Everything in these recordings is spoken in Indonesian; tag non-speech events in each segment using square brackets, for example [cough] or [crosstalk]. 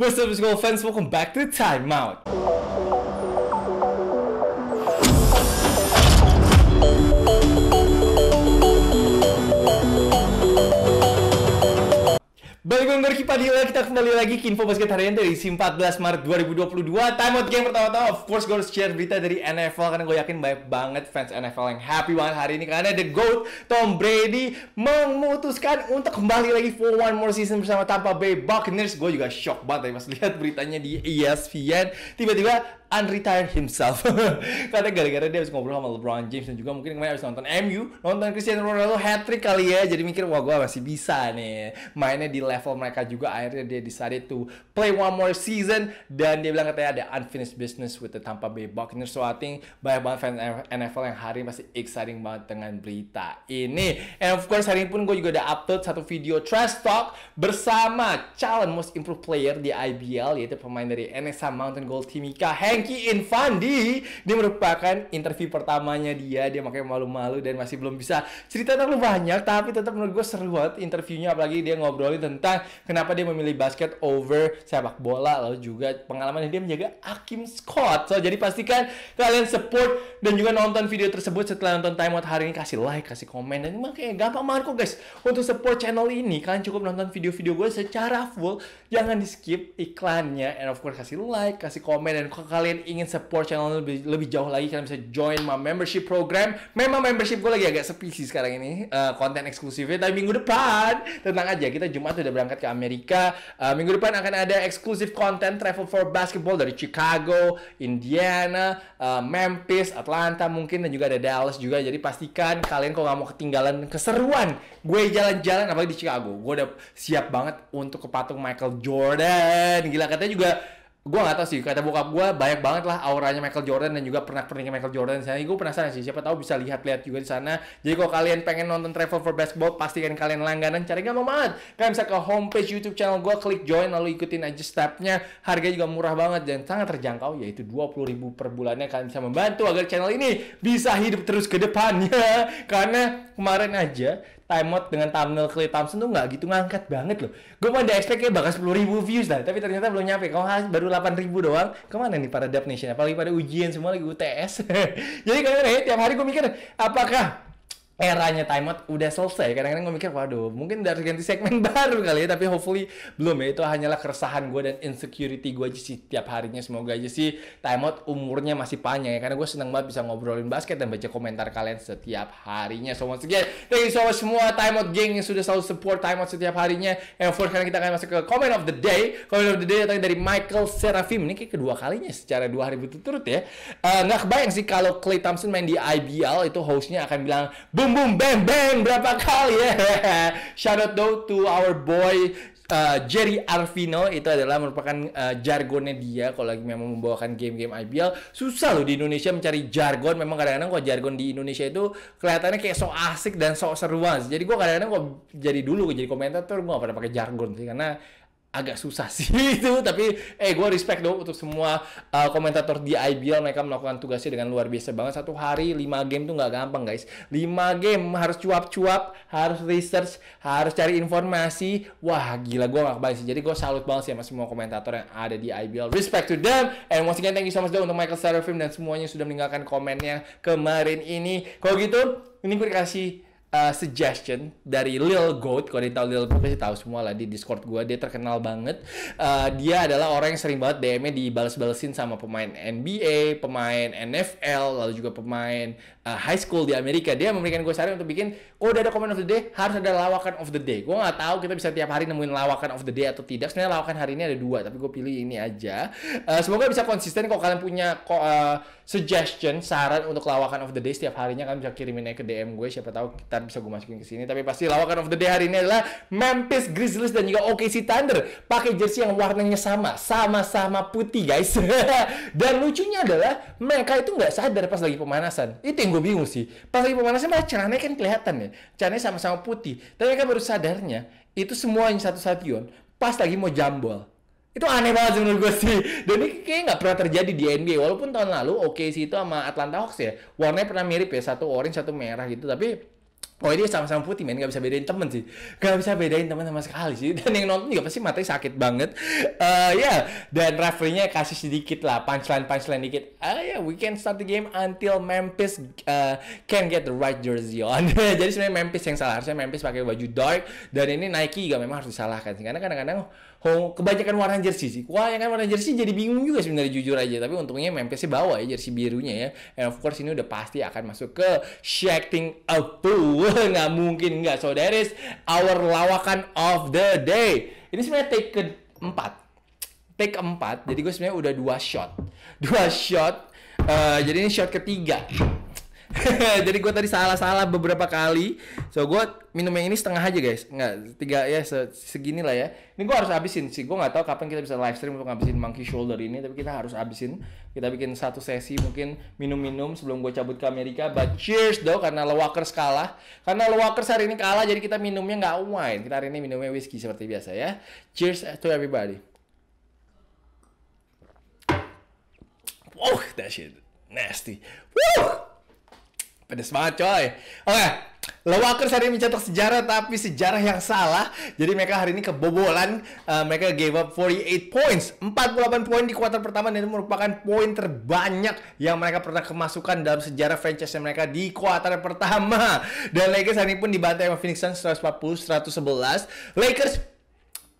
What's up, it's Gold fans, welcome back to Timeout. Balik dengan Kipadila, kita kembali lagi ke info basket harian dari 14 Maret 2022 Time out game pertama-tama, of course gue harus share berita dari NFL Karena gue yakin banyak banget fans NFL yang happy banget hari ini Karena The GOAT, Tom Brady, memutuskan untuk kembali lagi for one more season bersama Tampa Bay Buccaneers Gue juga shock banget tadi pas lihat beritanya di ESPN Tiba-tiba unretire himself. [laughs] Katanya gara-gara dia harus ngobrol sama LeBron James dan juga mungkin kemarin habis nonton MU, nonton Cristiano Ronaldo hat trick kali ya. Jadi mikir wah gue masih bisa nih mainnya di level mereka juga. Akhirnya dia decided to play one more season dan dia bilang katanya ada unfinished business with the Tampa Bay Buccaneers. So I think banyak banget fans NFL yang hari ini masih exciting banget dengan berita ini. And of course hari ini pun gue juga ada upload satu video trash talk bersama challenge most improved player di IBL yaitu pemain dari NSA Mountain Gold Timika Heng Franky Infandi dia merupakan interview pertamanya dia dia makanya malu-malu dan masih belum bisa cerita terlalu banyak tapi tetap menurut gue seru banget interviewnya apalagi dia ngobrolin tentang kenapa dia memilih basket over sepak bola lalu juga pengalaman dia menjaga Akim Scott so jadi pastikan kalian support dan juga nonton video tersebut setelah nonton timeout hari ini kasih like kasih komen dan makanya gampang banget kok guys untuk support channel ini kalian cukup nonton video-video gue secara full jangan di skip iklannya and of course kasih like kasih komen dan kalian kalian ingin support channel lebih, lebih jauh lagi, kalian bisa join my membership program. Memang membership gue lagi agak sepi sih sekarang ini, uh, konten eksklusifnya. Tapi minggu depan, tenang aja, kita Jumat sudah berangkat ke Amerika. Uh, minggu depan akan ada eksklusif konten travel for basketball dari Chicago, Indiana, uh, Memphis, Atlanta mungkin, dan juga ada Dallas juga. Jadi pastikan kalian kalau nggak mau ketinggalan keseruan, gue jalan-jalan apalagi di Chicago. Gue udah siap banget untuk ke patung Michael Jordan. Gila katanya juga gue gak tau sih kata bokap gue banyak banget lah auranya Michael Jordan dan juga pernah pernikahan Michael Jordan saya gue penasaran sih siapa tahu bisa lihat-lihat juga di sana jadi kalau kalian pengen nonton Travel for Basketball pastikan kalian langganan cari gampang banget kalian bisa ke homepage YouTube channel gue klik join lalu ikutin aja stepnya harga juga murah banget dan sangat terjangkau yaitu dua puluh ribu per bulannya kalian bisa membantu agar channel ini bisa hidup terus ke depannya [laughs] karena kemarin aja Timeout dengan thumbnail Clay Thompson tuh nggak gitu ngangkat banget loh. Gue mau ada expect kayak bakal sepuluh ribu views lah, tapi ternyata belum nyampe. Kau baru delapan ribu doang. Kemana nih para Dab Nation? Apalagi pada ujian semua lagi UTS. [laughs] Jadi kalian ya, tiap hari gue mikir, apakah eranya timeout udah selesai. Kadang-kadang gue mikir, waduh, mungkin dari ganti segmen [laughs] baru kali ya. Tapi hopefully belum ya. Itu hanyalah keresahan gue dan insecurity gue aja sih tiap harinya. Semoga aja sih timeout umurnya masih panjang ya. Karena gue seneng banget bisa ngobrolin basket dan baca komentar kalian setiap harinya. So once again, thank you so much semua timeout geng yang sudah selalu support timeout setiap harinya. And of course, sekarang kita akan masuk ke comment of the day. Comment of the day datang dari Michael Serafim. Ini kayak kedua kalinya secara dua hari berturut-turut ya. Uh, nggak kebayang sih kalau Clay Thompson main di IBL itu hostnya akan bilang, boom boom boom bang bang berapa kali ya. Shout out though to our boy Uh, Jerry Arvino itu adalah merupakan uh, jargonnya dia kalau lagi memang membawakan game-game IBL susah loh di Indonesia mencari jargon memang kadang-kadang kok jargon di Indonesia itu kelihatannya kayak sok asik dan sok seruan jadi gue kadang-kadang kok jadi dulu jadi komentator gua gak pernah pakai jargon sih karena agak susah sih [laughs] itu tapi eh gue respect dong untuk semua uh, komentator di IBL mereka melakukan tugasnya dengan luar biasa banget satu hari lima game tuh nggak gampang guys lima game harus cuap-cuap harus research harus cari informasi wah gila gue gak kebayang sih jadi gue salut banget sih sama semua komentator yang ada di IBL respect to them and once again thank you so much untuk Michael Serafim dan semuanya sudah meninggalkan komennya kemarin ini kalau gitu ini gue dikasih Uh, suggestion dari Lil Goat. Kalau dia tahu Lil Goat pasti tahu semua lah di Discord gue dia terkenal banget. Uh, dia adalah orang yang sering banget DM-nya dibales-balesin sama pemain NBA, pemain NFL, lalu juga pemain uh, high school di Amerika. Dia memberikan gue saran untuk bikin, oh udah ada comment of the day, harus ada lawakan of the day. Gue nggak tahu kita bisa tiap hari nemuin lawakan of the day atau tidak. Sebenarnya lawakan hari ini ada dua, tapi gue pilih ini aja. Uh, semoga bisa konsisten kalau kalian punya uh, suggestion, saran untuk lawakan of the day setiap harinya kalian bisa kirimin ke DM gue. Siapa tahu kita bisa gue masukin ke sini. Tapi pasti lawakan of the day hari ini adalah Memphis Grizzlies dan juga OKC Thunder pakai jersey yang warnanya sama, sama-sama putih guys. [laughs] dan lucunya adalah mereka itu nggak sadar pas lagi pemanasan. Itu yang gue bingung sih. Pas lagi pemanasan malah celananya kan kelihatan ya, celananya sama-sama putih. Tapi mereka baru sadarnya itu semua yang satu stadion pas lagi mau jambol itu aneh banget sih menurut gue sih dan ini kayaknya nggak pernah terjadi di NBA walaupun tahun lalu OKC itu sama Atlanta Hawks ya warnanya pernah mirip ya satu orange satu merah gitu tapi Pokoknya dia sama-sama putih men, gak bisa bedain temen sih Gak bisa bedain temen sama sekali sih [laughs] Dan yang nonton juga pasti matanya sakit banget uh, Ya, yeah. dan referee-nya kasih sedikit lah, punchline-punchline dikit Ah uh, ya, we can start the game until Memphis uh, can get the right jersey on [laughs] Jadi sebenarnya Memphis yang salah, harusnya Memphis pakai baju dark Dan ini Nike juga memang harus disalahkan sih Karena kadang-kadang oh, kebanyakan warna jersey sih Wah, yang kan warna jersey jadi bingung juga sebenarnya jujur aja Tapi untungnya sih bawa ya jersey birunya ya And of course ini udah pasti akan masuk ke Shacking Up [laughs] nggak mungkin nggak. So that is our lawakan of the day. Ini sebenarnya take keempat. Take keempat. Jadi gue sebenarnya udah dua shot. [laughs] Dua shot. Uh, jadi ini shot ketiga. [laughs] jadi gue tadi salah-salah beberapa kali so gue minum yang ini setengah aja guys nggak tiga ya se segini lah ya ini gue harus habisin sih gue nggak tahu kapan kita bisa live stream untuk ngabisin monkey shoulder ini tapi kita harus habisin kita bikin satu sesi mungkin minum-minum sebelum gue cabut ke Amerika but cheers dong karena Walkers kalah karena Walkers hari ini kalah jadi kita minumnya nggak wine kita hari ini minumnya whiskey seperti biasa ya cheers to everybody Oh, that shit nasty. Woo! Pedes banget coy. Oke, okay. Walkers hari ini mencetak sejarah tapi sejarah yang salah. Jadi mereka hari ini kebobolan. Uh, mereka gave up 48 points. 48 poin di kuarter pertama dan merupakan poin terbanyak yang mereka pernah kemasukan dalam sejarah franchise mereka di kuarter pertama. Dan Lakers hari ini pun dibantai sama Phoenix Suns 140-111. Lakers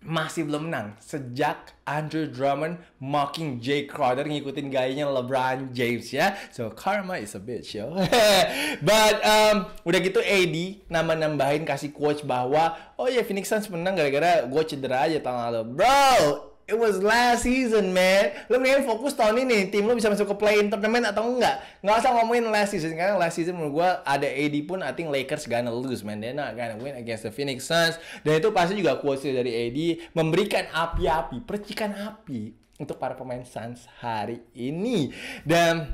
masih belum menang sejak Andrew Drummond mocking Jay Crowder ngikutin gayanya LeBron James ya. So karma is a bitch yo. [laughs] But um, udah gitu AD nama nambahin kasih coach bahwa oh ya yeah, Phoenix Suns menang gara-gara gue cedera aja tahun lalu. Bro, It was last season, man. Lo mendingan fokus tahun ini, tim lo bisa masuk ke play-in tournament atau enggak. Nggak usah ngomongin last season, karena last season menurut gue ada AD pun, I think Lakers gonna lose, man. They're not gonna win against the Phoenix Suns. Dan itu pasti juga quotes dari AD, memberikan api-api, percikan api untuk para pemain Suns hari ini. Dan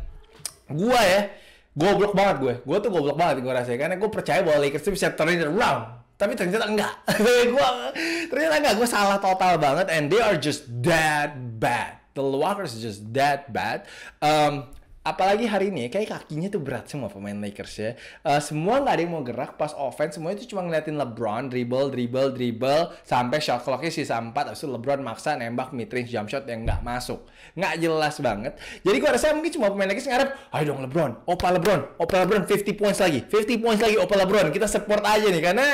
gue ya, goblok banget gue. Gue tuh goblok banget gue rasanya, karena gue percaya bahwa Lakers tuh bisa turn it around tapi ternyata enggak [laughs] gua ternyata enggak gue salah total banget and they are just that bad the Walkers just that bad um, apalagi hari ini kayak kakinya tuh berat semua pemain Lakers ya. Uh, semua nggak ada yang mau gerak pas offense semuanya tuh cuma ngeliatin LeBron dribble dribble dribble sampai shot clocknya sisa 4 habis itu LeBron maksa nembak mid range jump shot yang nggak masuk. Nggak jelas banget. Jadi gua rasa mungkin cuma pemain Lakers ngarep, "Ayo dong LeBron, opa LeBron, opa LeBron 50 points lagi, 50 points lagi opa LeBron, kita support aja nih karena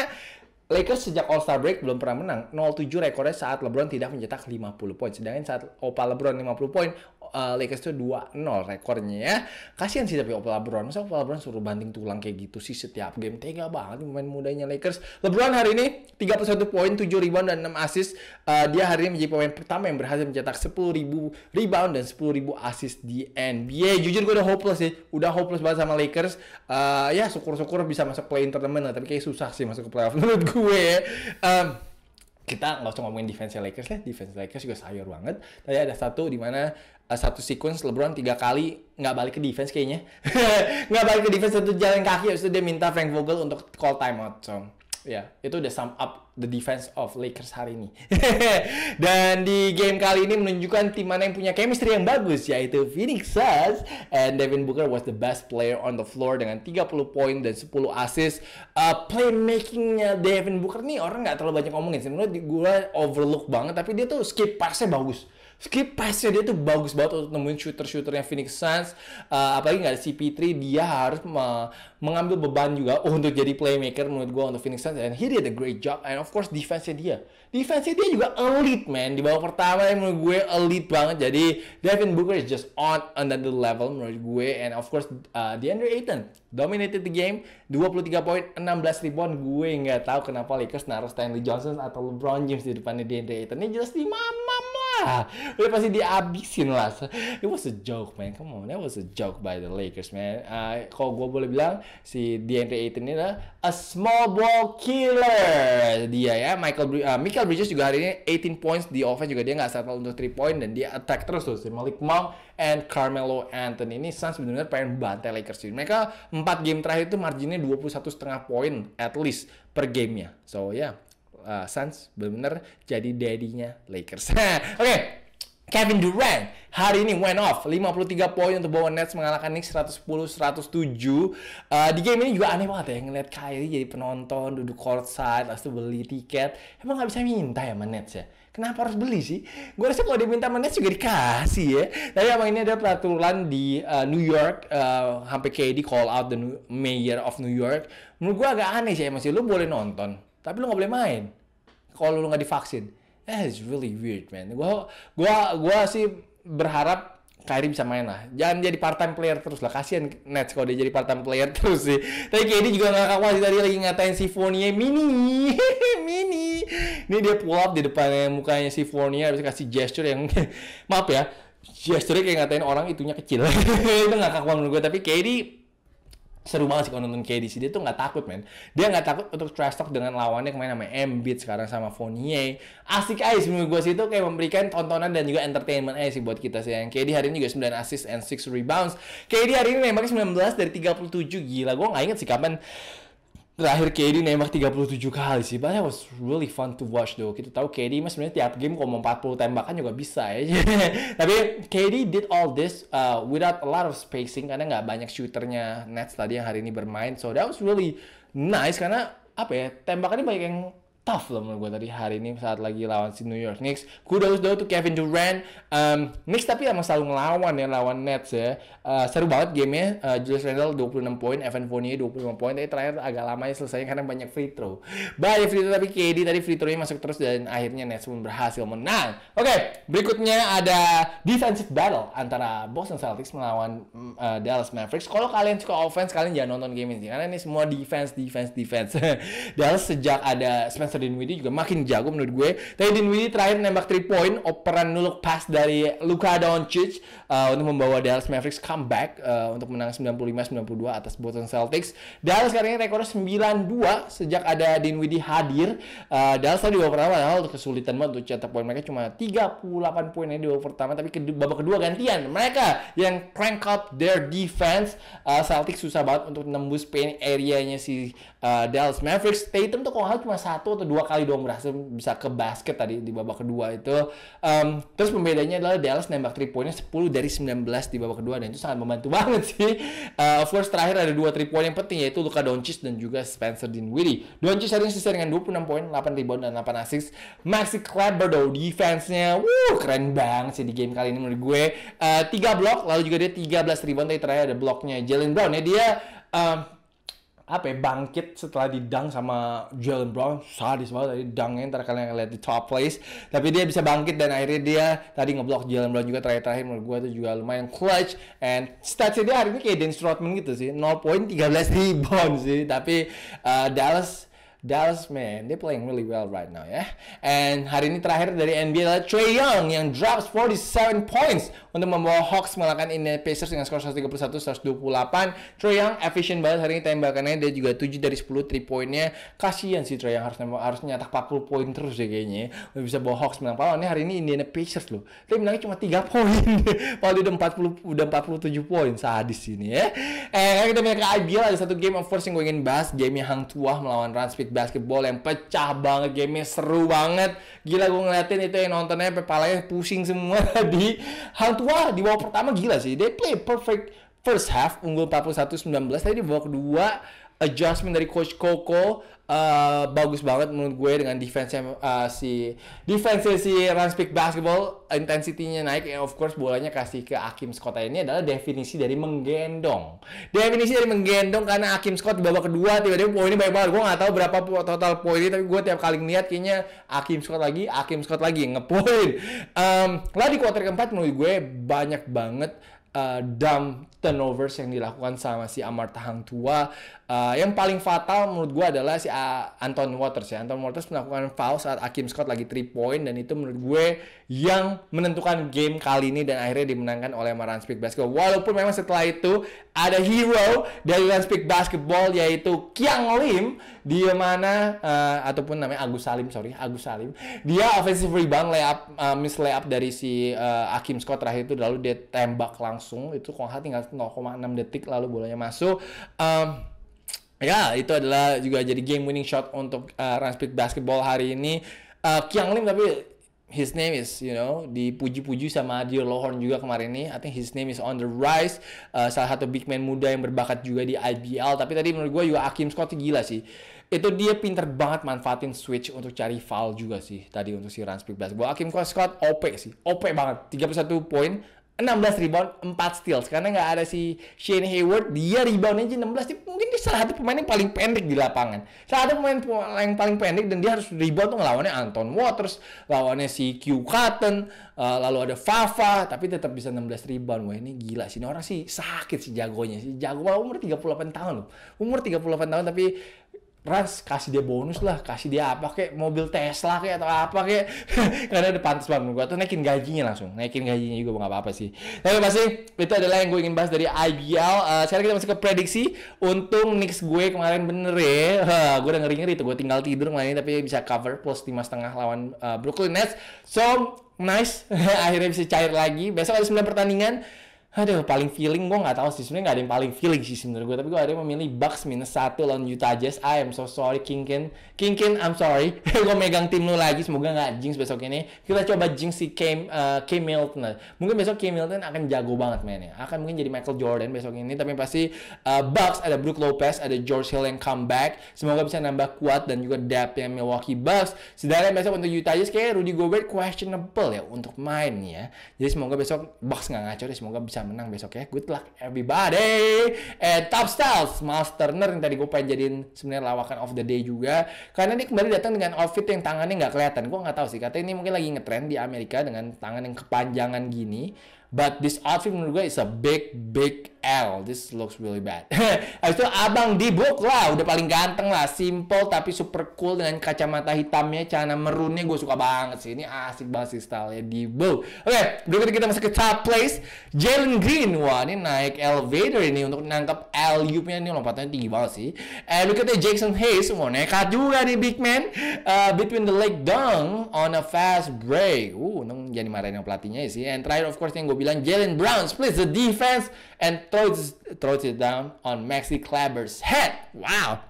Lakers sejak All Star break belum pernah menang. 0-7 rekornya saat LeBron tidak mencetak 50 poin. Sedangkan saat Opa LeBron 50 poin, uh, Lakers tuh 2-0 rekornya ya. Kasihan sih tapi Opa LeBron. Masa Opa LeBron suruh banting tulang kayak gitu sih setiap game. Tega banget nih pemain mudanya Lakers. LeBron hari ini 31 poin, 7 rebound dan 6 asis. Uh, eh, dia hari ini menjadi pemain pertama yang berhasil mencetak 10 ribu rebound dan 10 ribu asis di NBA. Jujur gue udah hopeless sih. Udah hopeless banget sama Lakers. Uh, ya syukur-syukur bisa masuk play-in tournament lah. Tapi kayak susah sih masuk ke playoff [laughs] menurut gue ya. Um, kita nggak usah ngomongin defense Lakers lah, defense Lakers juga sayur banget. Tadi ada satu di mana uh, satu sequence LeBron tiga kali nggak balik ke defense kayaknya, [laughs] nggak balik ke defense satu jalan kaki, terus dia minta Frank Vogel untuk call timeout. So Ya, itu udah sum up the defense of Lakers hari ini. [laughs] Dan di game kali ini menunjukkan tim mana yang punya chemistry yang bagus, yaitu Phoenix Suns. And Devin Booker was the best player on the floor dengan 30 poin dan 10 assist. Uh, playmakingnya Devin Booker nih orang nggak terlalu banyak ngomongin. Menurut gue overlook banget, tapi dia tuh skip passnya bagus. Skip passnya dia tuh bagus banget untuk nemuin shooter-shooternya Phoenix Suns. Uh, apalagi nggak ada CP3, dia harus me mengambil beban juga untuk jadi playmaker menurut gue untuk Phoenix Suns. And he did a great job. And of course defense-nya dia. Defense-nya dia juga elite, man. Di bawah pertama yang menurut gue elite banget. Jadi Devin Booker is just on another level menurut gue. And of course uh, DeAndre Ayton dominated the game. 23 poin, 16 rebound. Gue nggak tahu kenapa Lakers naruh Stanley Johnson atau LeBron James di depannya DeAndre Ayton. Ini jelas di mama udah [laughs] pasti diabisin lah it was a joke man come on that was a joke by the Lakers man uh, kalau gue boleh bilang si DeAndre Ayton ini adalah a small ball killer dia ya Michael uh, Michael Bridges juga hari ini 18 points di offense juga dia nggak settle untuk 3 point dan dia attack terus tuh si Malik Monk and Carmelo Anthony ini Suns sebenarnya pengen bantai Lakers ini mereka 4 game terakhir itu marginnya 21 setengah poin at least per gamenya so ya yeah, uh, Suns benar-benar jadi daddy-nya Lakers. [laughs] Oke, okay. Kevin Durant hari ini went off 53 poin untuk bawa Nets mengalahkan Knicks 110-107 uh, di game ini juga aneh banget ya ngeliat Kyrie jadi penonton duduk courtside lalu beli tiket emang nggak bisa minta ya sama Nets ya kenapa harus beli sih gue rasa kalau dia minta sama Nets juga dikasih ya tapi emang ini ada peraturan di uh, New York uh, sampai KD call out the mayor of New York menurut gue agak aneh sih ya masih lu boleh nonton tapi lu nggak boleh main kalau lu nggak divaksin eh it's really weird man gua gua gua sih berharap Kyrie bisa main lah. Jangan jadi part time player terus lah. Kasihan Nets kalau dia jadi part time player [laughs] terus sih. Tapi KD juga nggak sih tadi lagi ngatain si Fournier mini, [laughs] mini. Ini dia pull up di depannya mukanya si Fournier habis kasih gesture yang [laughs] maaf ya. Gesture kayak ngatain orang itunya kecil. Itu nggak kakuan menurut gue. Tapi KD seru banget sih kalau nonton KD. sih. dia tuh nggak takut men dia nggak takut untuk trash talk dengan lawannya kemarin sama Embiid sekarang sama Fournier asik aja sih, menurut gue sih itu kayak memberikan tontonan dan juga entertainment aja sih buat kita sih yang KD hari ini juga 9 assist and 6 rebounds KD hari ini nembaknya 19 dari 37 gila gue nggak inget sih kapan terakhir KD nembak 37 kali sih, but was really fun to watch though. Kita tahu KD mas sebenarnya tiap game kalau mau 40 tembakan juga bisa ya. [laughs] Tapi KD did all this uh, without a lot of spacing karena nggak banyak shooternya Nets tadi yang hari ini bermain. So that was really nice karena apa ya tembakannya banyak yang tough loh menurut gue tadi hari ini saat lagi lawan si New York Knicks. Kudos dulu tuh Kevin Durant. Um, Knicks tapi emang selalu ngelawan ya lawan Nets ya. Uh, seru banget gamenya. Uh, Julius Randle 26 poin, Evan Fournier 25 poin. Tapi terakhir agak lamanya selesai karena banyak free throw. Banyak free throw tapi KD tadi free throw thrownya masuk terus dan akhirnya Nets pun berhasil menang. Oke, okay, berikutnya ada defensive battle antara Boston Celtics melawan uh, Dallas Mavericks. Kalau kalian suka offense, kalian jangan nonton game ini karena ini semua defense, defense, defense. [laughs] Dallas sejak ada Spencer Spencer Dinwiddie juga makin jago menurut gue. Tapi Dinwiddie terakhir nembak 3 point, operan nuluk pass dari Luka Doncic uh, untuk membawa Dallas Mavericks comeback uh, untuk menang 95-92 atas Boston Celtics. Dallas sekarang rekor 9-2 sejak ada Dinwiddie hadir. Uh, Dallas tadi babak pertama padahal kesulitan banget untuk cetak poin mereka cuma 38 poinnya di babak pertama tapi ke babak kedua gantian mereka yang crank up their defense uh, Celtics susah banget untuk nembus paint areanya si uh, Dallas Mavericks. Tatum tuh kalau cuma satu atau dua kali doang berhasil bisa ke basket tadi di babak kedua itu. Um, terus pembedanya adalah Dallas nembak 3 poinnya 10 dari 19 di babak kedua dan itu sangat membantu [laughs] banget sih. Uh, of course terakhir ada dua 3 point yang penting yaitu Luka Doncic dan juga Spencer Dinwiddie. Doncic hari ini selesai dengan 26 poin, 8 rebound dan 8 assist. Maxi Kleber though defense-nya, keren banget sih di game kali ini menurut gue. Uh, eh, 3 blok lalu juga dia 13 rebound tapi terakhir ada bloknya Jalen Brown ya dia um, apa ya, bangkit setelah didang sama Jalen Brown sadis banget tadi dangnya ntar kalian lihat di top place tapi dia bisa bangkit dan akhirnya dia tadi ngeblok Jalen Brown juga terakhir-terakhir menurut gue itu juga lumayan clutch and statsnya dia hari ini kayak Dennis Rodman gitu sih 0 poin 13 rebound sih tapi uh, Dallas Dallas man, they playing really well right now ya. And hari ini terakhir dari NBA adalah Trey Young yang drops 47 points untuk membawa Hawks mengalahkan Indiana Pacers dengan skor 131-128. Trey Young efisien banget hari ini tembakannya dia juga 7 dari 10 3 pointnya. Kasihan sih Trey Young harus nembak, harus nyetak 40 poin terus ya kayaknya. Udah ya. bisa bawa Hawks menang. Padahal ini hari ini Indiana Pacers loh. Tapi menangnya cuma 3 [laughs] poin. Padahal udah 40 udah 47 poin sadis ini ya. Eh kita punya ke IBL ada satu game of course yang gue ingin bahas, game yang hang tuah melawan Ranspeed basketball yang pecah banget gamenya seru banget gila gue ngeliatin itu yang nontonnya pepalanya pusing semua [laughs] di Hal tua di bawah pertama gila sih they play perfect first half unggul 41-19 tadi di babak kedua adjustment dari coach Koko uh, bagus banget menurut gue dengan defense uh, eh, si defense si Ranspik Basketball intensitinya naik and of course bolanya kasih ke Akim Scott nah, ini adalah definisi dari menggendong definisi dari menggendong karena Akim Scott di babak kedua tiba-tiba poinnya banyak banget gue nggak tahu berapa total poinnya tapi gue tiap kali ngeliat kayaknya Akim Scott lagi Akim Scott lagi ngepoin um, lah di kuarter keempat menurut gue banyak banget uh, dumb turnovers yang dilakukan sama si Amar Tahang tua. Uh, yang paling fatal menurut gue adalah si uh, Anton Waters ya. Anton Waters melakukan foul saat Akim Scott lagi 3 point dan itu menurut gue yang menentukan game kali ini dan akhirnya dimenangkan oleh Maran Speed Basketball Walaupun memang setelah itu ada hero dari Let's Speak Basketball yaitu Kiang Lim di mana uh, ataupun namanya Agus Salim sorry Agus Salim dia offensive rebound layup uh, miss layup dari si uh, eh, Akim Scott terakhir itu lalu dia tembak langsung itu kalau tinggal 0,6 detik lalu bolanya masuk um, ya itu adalah juga jadi game winning shot untuk uh, Speak Basketball hari ini uh, Kiang Lim tapi his name is you know dipuji-puji sama Dio Lohorn juga kemarin ini. I think his name is on the rise. Uh, salah satu big man muda yang berbakat juga di IBL. Tapi tadi menurut gue juga Akim Scott gila sih. Itu dia pinter banget manfaatin switch untuk cari foul juga sih tadi untuk si Ranspik Blast. Gue Akim Scott OP sih. OP banget. 31 poin, 16 rebound, 4 steals. Karena nggak ada si Shane Hayward, dia reboundnya aja 16. Dia, mungkin dia salah satu pemain yang paling pendek di lapangan. Salah satu pemain yang paling pendek dan dia harus rebound tuh ngelawannya Anton Waters, lawannya si Q Cotton, uh, lalu ada Fafa, tapi tetap bisa 16 rebound. Wah ini gila sih, ini orang sih sakit si jagonya. Si jago, umur 38 tahun loh. Umur 38 tahun tapi Ras kasih dia bonus lah, kasih dia apa kayak mobil Tesla kayak atau apa kayak [laughs] karena ada pantas banget gue tuh naikin gajinya langsung, naikin gajinya juga nggak apa-apa sih. Tapi pasti itu adalah yang gue ingin bahas dari IBL. Uh, eh, sekarang kita masuk ke prediksi. Untung Knicks gue kemarin bener ya, uh, [laughs] gue udah ngeri ngeri tuh gue tinggal tidur kemarin tapi bisa cover plus lima setengah lawan uh, Brooklyn Nets. So nice, [laughs] akhirnya bisa cair lagi. Besok ada 9 pertandingan Aduh, paling feeling gue nggak tahu sih. Sebenarnya nggak ada yang paling feeling sih sebenarnya gue. Tapi gue ada yang memilih Bucks minus satu lawan Utah Jazz. I am so sorry, Kingkin. Kingkin, I'm sorry. [laughs] gue megang tim lu lagi. Semoga nggak jinx besok ini. Kita coba jinx si Kim, uh, Kim Milton. Mungkin besok Kim Milton akan jago banget mainnya. Akan mungkin jadi Michael Jordan besok ini. Tapi pasti uh, Bucks ada Brook Lopez, ada George Hill yang comeback. Semoga bisa nambah kuat dan juga depth yang Milwaukee Bucks. Sedangkan besok untuk Utah Jazz kayak Rudy Gobert questionable ya untuk main ya. Jadi semoga besok Bucks nggak ngaco. Semoga bisa menang besok ya. Good luck everybody. And top styles, Miles Turner yang tadi gue pengen jadiin sebenarnya lawakan of the day juga. Karena dia kembali datang dengan outfit yang tangannya nggak kelihatan. Gue nggak tahu sih, katanya ini mungkin lagi ngetrend di Amerika dengan tangan yang kepanjangan gini. But this outfit menurut gue is a big, big L. This looks really bad. [laughs] Habis itu Abang Dibuk lah, udah paling ganteng lah, simple tapi super cool dengan kacamata hitamnya, Cana merunnya gue suka banget sih. Ini asik banget sih stylenya Dibuk. Oke, okay, berikutnya kita masuk ke top place. Jalen Green, wah ini naik elevator ini untuk nangkap l nya ini lompatannya tinggi banget sih. Eh the Jackson Hayes, wah nekat juga nih big man. Uh, between the leg dunk on a fast break. Uh, nung jadi marahin yang pelatihnya sih. And try of course yang gue bilang Jalen Brown please the defense and throws, throws it down on Maxi Kleber's head. Wow,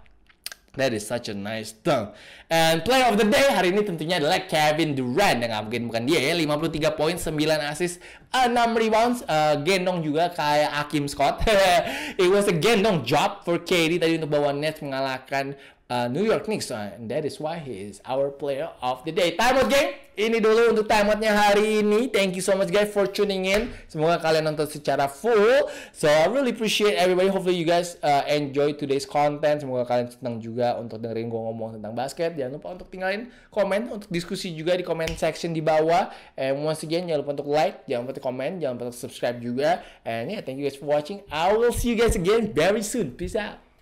That is such a nice dunk. And player of the day hari ini tentunya adalah Kevin Durant yang mungkin bukan dia ya, 53 poin, 9 assist, 6 rebounds, uh, gendong juga kayak Akim Scott. [laughs] It was a gendong job for KD tadi untuk bawa Nets mengalahkan Uh, New York Knicks. Uh, and that is why he is our player of the day. Time out, geng. Ini dulu untuk time outnya hari ini. Thank you so much guys for tuning in. Semoga kalian nonton secara full. So I really appreciate everybody. Hopefully you guys uh, enjoy today's content. Semoga kalian senang juga untuk dengerin gue ngomong tentang basket. Jangan lupa untuk tinggalin komen untuk diskusi juga di comment section di bawah. And once again jangan lupa untuk like, jangan lupa untuk comment, jangan lupa untuk subscribe juga. And yeah, thank you guys for watching. I will see you guys again very soon. Peace out.